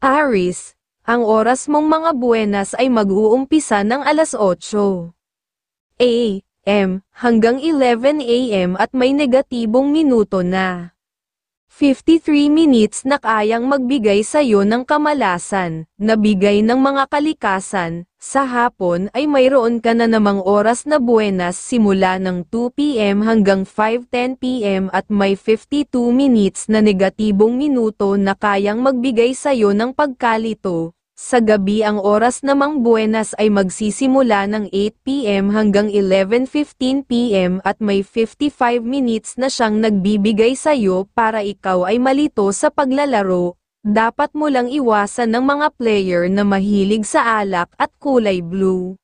Aris, ang oras mong mga buenas ay mag-uumpisa ng alas 8 a.m. hanggang 11 a.m. at may negatibong minuto na. 53 minutes na kayang magbigay sa iyo ng kamalasan, nabigay ng mga kalikasan, sa hapon ay mayroon ka na namang oras na buenas simula ng 2pm hanggang 5.10pm at may 52 minutes na negatibong minuto na kayang magbigay sa iyo ng pagkalito, sa gabi ang oras namang Buenas ay magsisimula ng 8pm hanggang 11.15pm at may 55 minutes na siyang nagbibigay sa iyo para ikaw ay malito sa paglalaro. Dapat mo lang iwasan ng mga player na mahilig sa alak at kulay blue.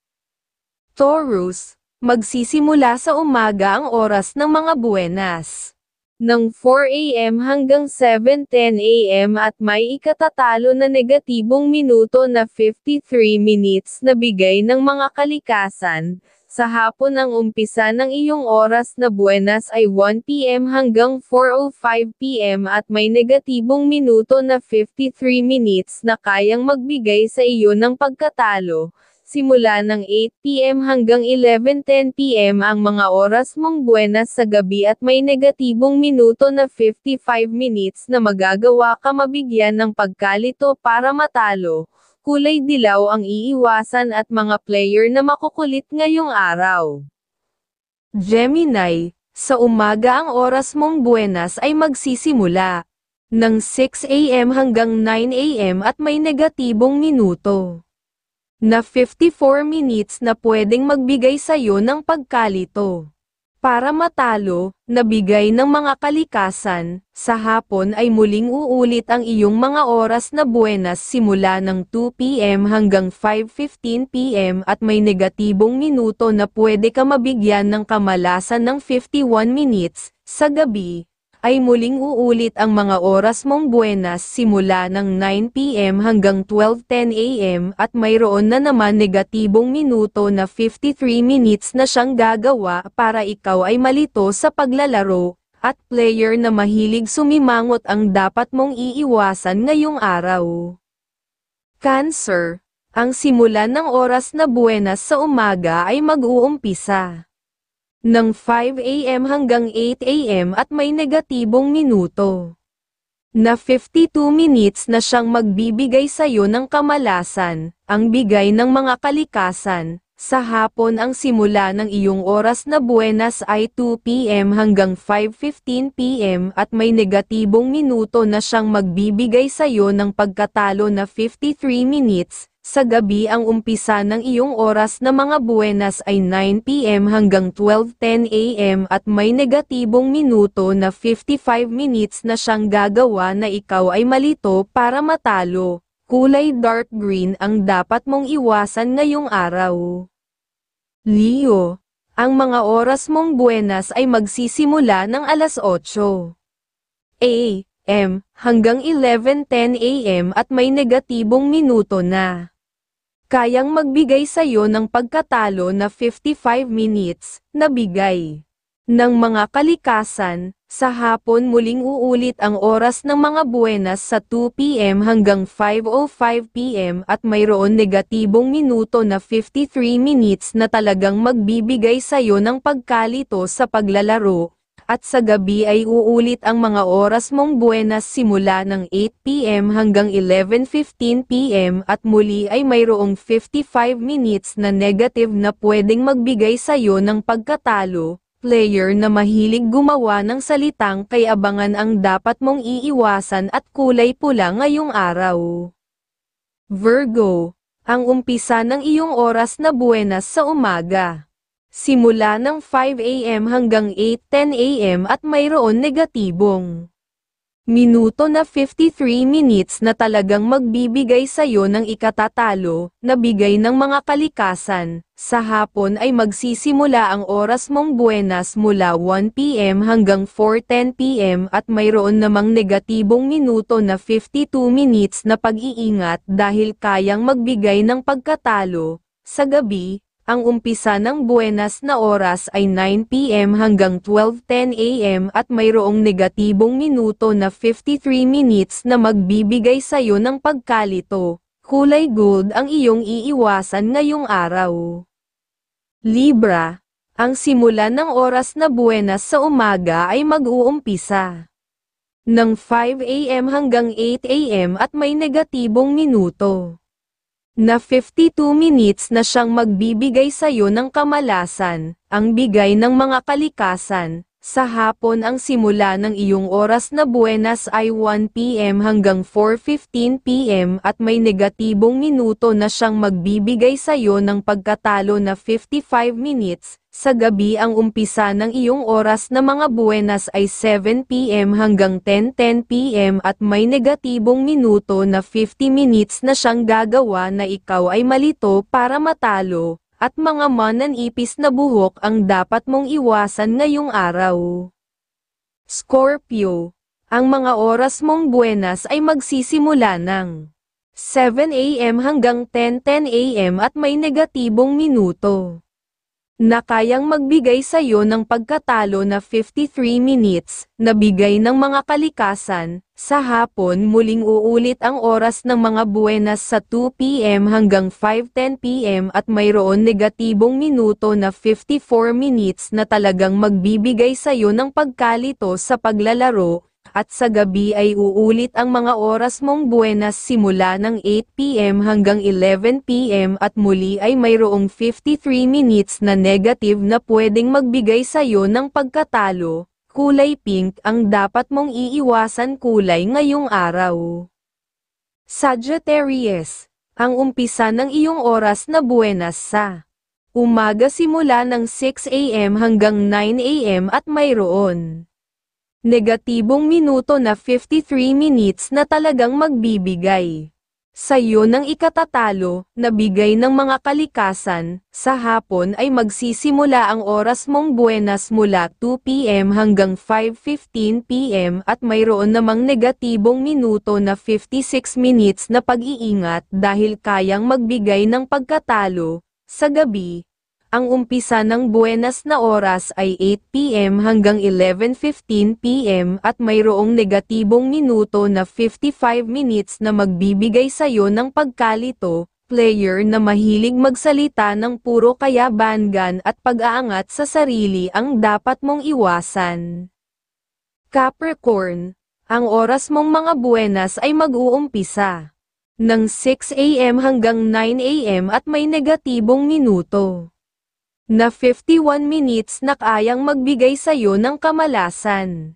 Taurus, magsisimula sa umaga ang oras ng mga Buenas ng 4am hanggang 7.10am at may ikatatalo na negatibong minuto na 53 minutes na bigay ng mga kalikasan. Sa hapon ang umpisa ng iyong oras na buenas ay 1pm hanggang 4.05pm at may negatibong minuto na 53 minutes na kayang magbigay sa iyo ng pagkatalo simula ng 8pm hanggang 11.10pm ang mga oras mong buenas sa gabi at may negatibong minuto na 55 minutes na magagawa ka mabigyan ng pagkalito para matalo, kulay dilaw ang iiwasan at mga player na makukulit ngayong araw. Gemini, sa umaga ang oras mong buenas ay magsisimula Nang 6am hanggang 9am at may negatibong minuto na 54 minutes na pwedeng magbigay sa'yo ng pagkalito. Para matalo, nabigay ng mga kalikasan, sa hapon ay muling uulit ang iyong mga oras na buenas simula ng 2pm hanggang 5.15pm at may negatibong minuto na pwede ka mabigyan ng kamalasan ng 51 minutes, sa gabi, ay muling uulit ang mga oras mong buenas simula ng 9pm hanggang 12.10am at mayroon na naman negatibong minuto na 53 minutes na siyang gagawa para ikaw ay malito sa paglalaro, at player na mahilig sumimangot ang dapat mong iiwasan ngayong araw. Cancer, ang simula ng oras na buenas sa umaga ay mag-uumpisa ng 5 a.m. hanggang 8 a.m. at may negatibong minuto na 52 minutes na siyang magbibigay sa iyo ng kamalasan, ang bigay ng mga kalikasan. Sa hapon ang simula ng iyong oras na buenas ay 2 p.m. hanggang 5.15 p.m. at may negatibong minuto na siyang magbibigay sa iyo ng pagkatalo na 53 minutes, sa gabi ang umpisa ng iyong oras na mga buenas ay 9pm hanggang 12.10am at may negatibong minuto na 55 minutes na siyang gagawa na ikaw ay malito para matalo. Kulay dark green ang dapat mong iwasan ngayong araw. Leo, ang mga oras mong buenas ay magsisimula ng alas 8. A.M. hanggang 11.10 a.m. at may negatibong minuto na kayang magbigay sa iyo ng pagkatalo na 55 minutes na bigay ng mga kalikasan. Sa hapon muling uulit ang oras ng mga buenas sa 2 p.m. hanggang 5.05 p.m. at mayroon negatibong minuto na 53 minutes na talagang magbibigay sa iyo ng pagkalito sa paglalaro, at sa gabi ay uulit ang mga oras mong buenas simula ng 8pm hanggang 11.15pm at muli ay mayroong 55 minutes na negative na pwedeng magbigay sa iyo ng pagkatalo, player na mahilig gumawa ng salitang kay abangan ang dapat mong iiwasan at kulay pula ngayong araw. Virgo, ang umpisa ng iyong oras na buenas sa umaga simula ng 5am hanggang 8.10am at mayroon negatibong minuto na 53 minutes na talagang magbibigay sa'yo ng ikatatalo, na bigay ng mga kalikasan. Sa hapon ay magsisimula ang oras mong buenas mula 1pm hanggang 4.10pm at mayroon namang negatibong minuto na 52 minutes na pag-iingat dahil kayang magbigay ng pagkatalo. Sa gabi, ang umpisa ng buenas na oras ay 9pm hanggang 12.10am at mayroong negatibong minuto na 53 minutes na magbibigay sa iyo ng pagkalito. Kulay gold ang iyong iiwasan ngayong araw. Libra, ang simula ng oras na buenas sa umaga ay mag-uumpisa ng 5am hanggang 8am at may negatibong minuto na 52 minutes na siyang magbibigay sa'yo ng kamalasan, ang bigay ng mga kalikasan, sa hapon ang simula ng iyong oras na buenas ay 1pm hanggang 4.15pm at may negatibong minuto na siyang magbibigay sa iyo ng pagkatalo na 55 minutes. Sa gabi ang umpisa ng iyong oras na mga buenas ay 7pm hanggang 10.10pm at may negatibong minuto na 50 minutes na siyang gagawa na ikaw ay malito para matalo at mga mananipis na buhok ang dapat mong iwasan ngayong araw. Scorpio, ang mga oras mong buenas ay magsisimula ng 7 a.m. hanggang 10.10 a.m. at may negatibong minuto na kayang magbigay sa iyo ng pagkatalo na 53 minutes, na bigay ng mga kalikasan, sa hapon muling uulit ang oras ng mga buenas sa 2pm hanggang 5.10pm at mayroon negatibong minuto na 54 minutes na talagang magbibigay sa iyo ng pagkalito sa paglalaro, at sa gabi ay uulit ang mga oras mong buenas simula ng 8pm hanggang 11pm at muli ay mayroong 53 minutes na negative na pwedeng magbigay sa iyo ng pagkatalo, kulay pink ang dapat mong iiwasan kulay ngayong araw. Sagittarius, ang umpisa ng iyong oras na buenas sa umaga simula ng 6am hanggang 9am at mayroon negatibong minuto na 53 minutes na talagang magbibigay. Sayo ng ikatatalo, nabigay ng mga kalikasan, sa hapon ay magsisimula ang oras mong buenas mula 2pm hanggang 5.15pm at mayroon namang negatibong minuto na 56 minutes na pag-iingat dahil kayang magbigay ng pagkatalo, sa gabi, ang umpisa ng buenas na oras ay 8pm hanggang 11.15pm at mayroong negatibong minuto na 55 minutes na magbibigay sa iyo ng pagkalito, player na mahilig magsalita ng puro kaya kayabangan at pag-aangat sa sarili ang dapat mong iwasan. Capricorn, ang oras mong mga buenas ay mag-uumpisa ng 6 a.m. hanggang 9 a.m. at may negatibong minuto na 51 minutes na kayang magbigay sa iyo ng kamalasan.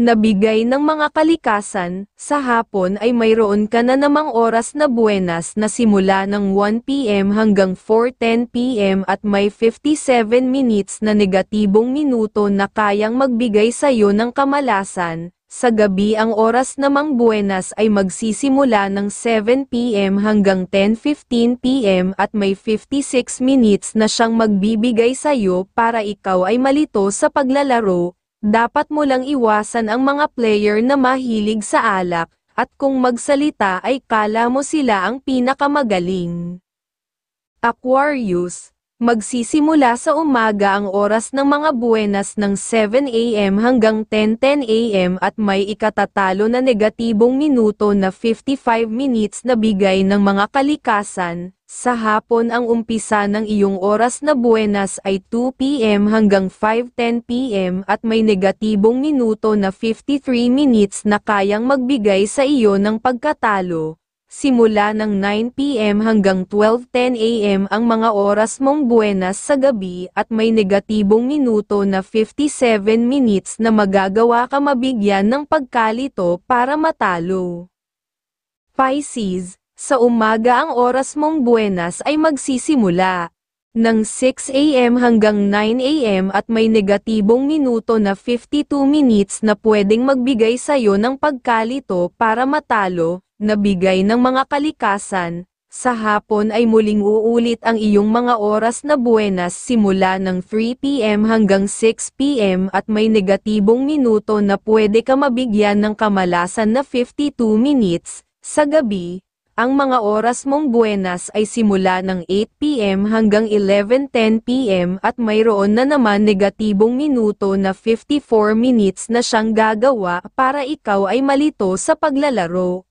Nabigay ng mga kalikasan, sa hapon ay mayroon ka na namang oras na buenas na simula ng 1pm hanggang 4.10pm at may 57 minutes na negatibong minuto na kayang magbigay sa iyo ng kamalasan, sa gabi ang oras namang Buenas ay magsisimula ng 7pm hanggang 10.15pm at may 56 minutes na siyang magbibigay sa iyo para ikaw ay malito sa paglalaro. Dapat mo lang iwasan ang mga player na mahilig sa alak, at kung magsalita ay kala mo sila ang pinakamagaling. Aquarius, Magsisimula sa umaga ang oras ng mga buenas ng 7am hanggang 10.10am at may ikatatalo na negatibong minuto na 55 minutes na bigay ng mga kalikasan. Sa hapon ang umpisa ng iyong oras na buenas ay 2pm hanggang 5.10pm at may negatibong minuto na 53 minutes na kayang magbigay sa iyo ng pagkatalo simula ng 9pm hanggang 12.10am ang mga oras mong buenas sa gabi at may negatibong minuto na 57 minutes na magagawa ka mabigyan ng pagkalito para matalo. Pisces, sa umaga ang oras mong buenas ay magsisimula Nang 6am hanggang 9am at may negatibong minuto na 52 minutes na pwedeng magbigay sa'yo ng pagkalito para matalo, nabigay ng mga kalikasan, sa hapon ay muling uulit ang iyong mga oras na buenas simula ng 3pm hanggang 6pm at may negatibong minuto na pwede ka mabigyan ng kamalasan na 52 minutes, sa gabi, ang mga oras mong buenas ay simula ng 8pm hanggang 11.10pm at mayroon na naman negatibong minuto na 54 minutes na siyang gagawa para ikaw ay malito sa paglalaro.